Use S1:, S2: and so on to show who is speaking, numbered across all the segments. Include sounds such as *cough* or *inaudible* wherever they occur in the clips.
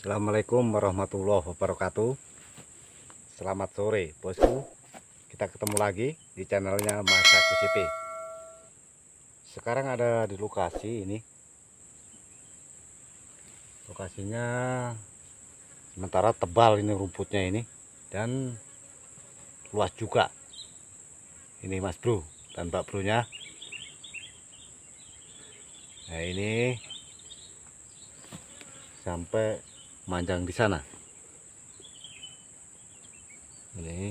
S1: Assalamualaikum warahmatullahi wabarakatuh Selamat sore bosku Kita ketemu lagi di channelnya Mas Agus Sekarang ada di lokasi ini Lokasinya Sementara tebal ini rumputnya ini Dan luas juga Ini mas bro dan mbak bro nya Nah ini Sampai manjang di sana ini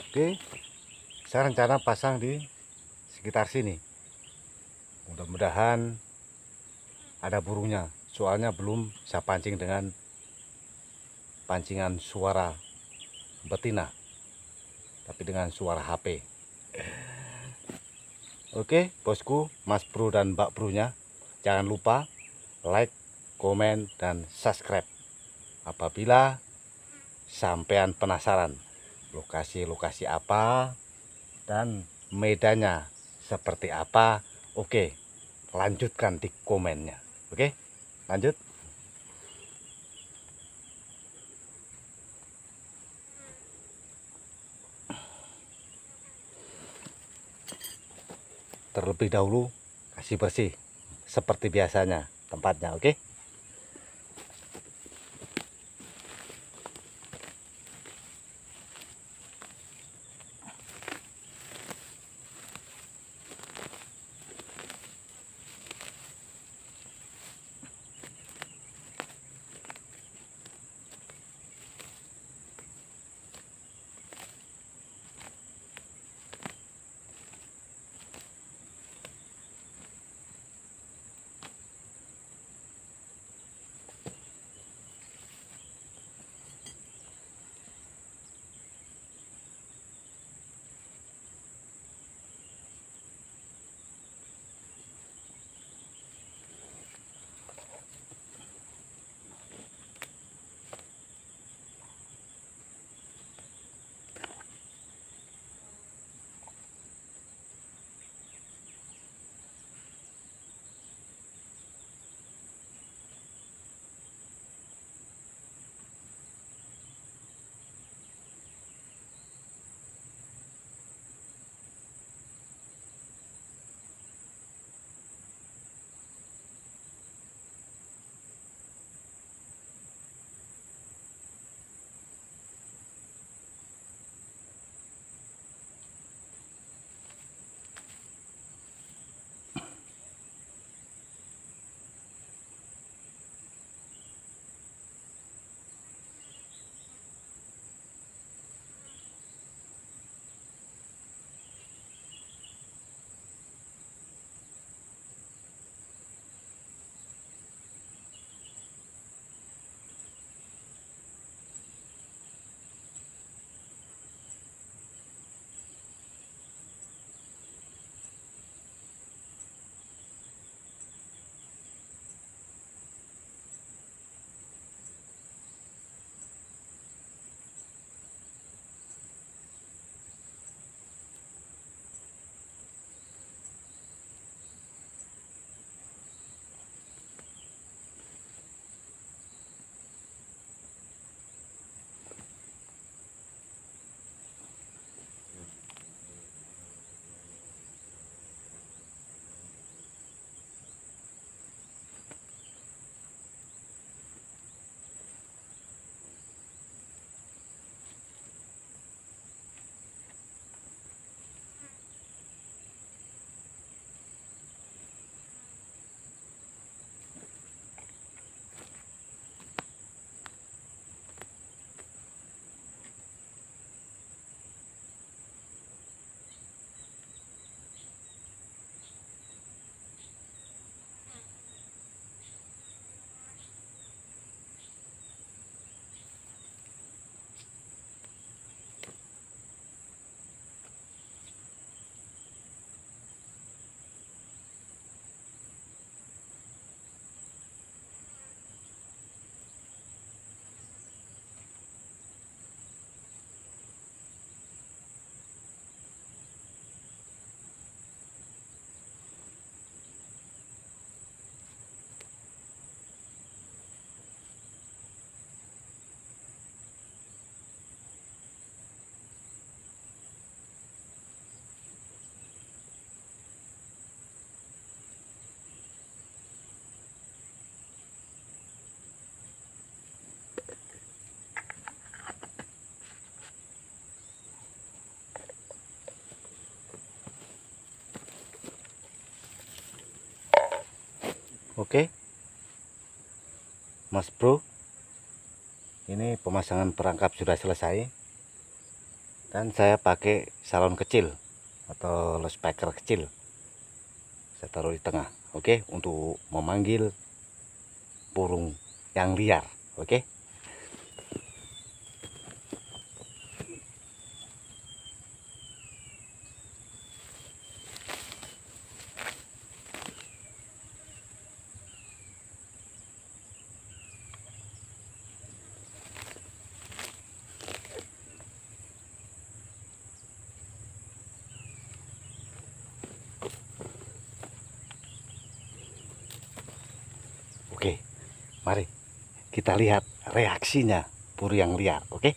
S1: oke saya rencana pasang di sekitar sini mudah-mudahan ada burungnya soalnya belum saya pancing dengan pancingan suara betina tapi dengan suara HP Oke bosku, mas bro dan mbak bronya Jangan lupa like, komen, dan subscribe Apabila sampean penasaran Lokasi-lokasi apa dan medannya seperti apa Oke lanjutkan di komennya Oke lanjut terlebih dahulu kasih bersih seperti biasanya tempatnya oke okay? Oke. Okay. Mas Bro. Ini pemasangan perangkap sudah selesai. Dan saya pakai salon kecil atau speaker kecil. Saya taruh di tengah, oke, okay? untuk memanggil burung yang liar, oke. Okay? kita lihat reaksinya burung yang liar oke okay?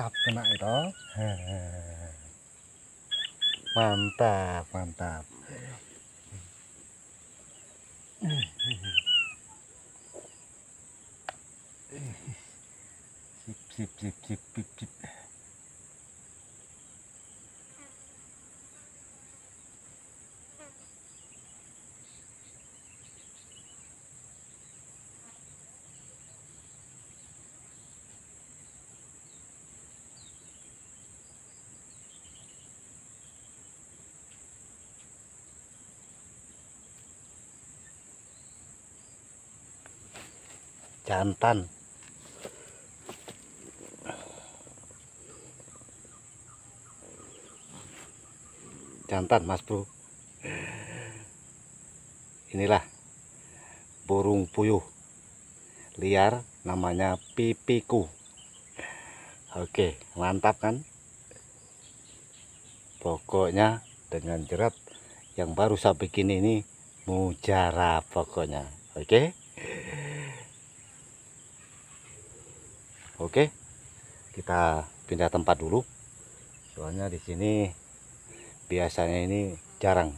S1: mantap kena itu *laughs* mantap mantap sip sip sip sip sip sip jantan jantan mas bro inilah burung puyuh liar namanya pipiku oke mantap kan pokoknya dengan jerat yang baru saya bikin ini mujara pokoknya oke okay? kita pindah tempat dulu soalnya di sini biasanya ini jarang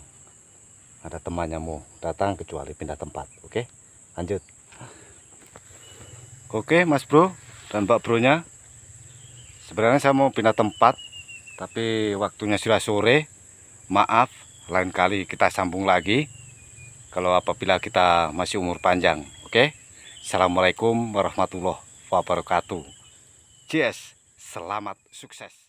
S1: ada temannya mau datang kecuali pindah tempat oke lanjut oke mas bro dan mbak bronya sebenarnya saya mau pindah tempat tapi waktunya sudah sore maaf lain kali kita sambung lagi kalau apabila kita masih umur panjang oke Assalamualaikum warahmatullahi wabarakatuh Yes, selamat sukses.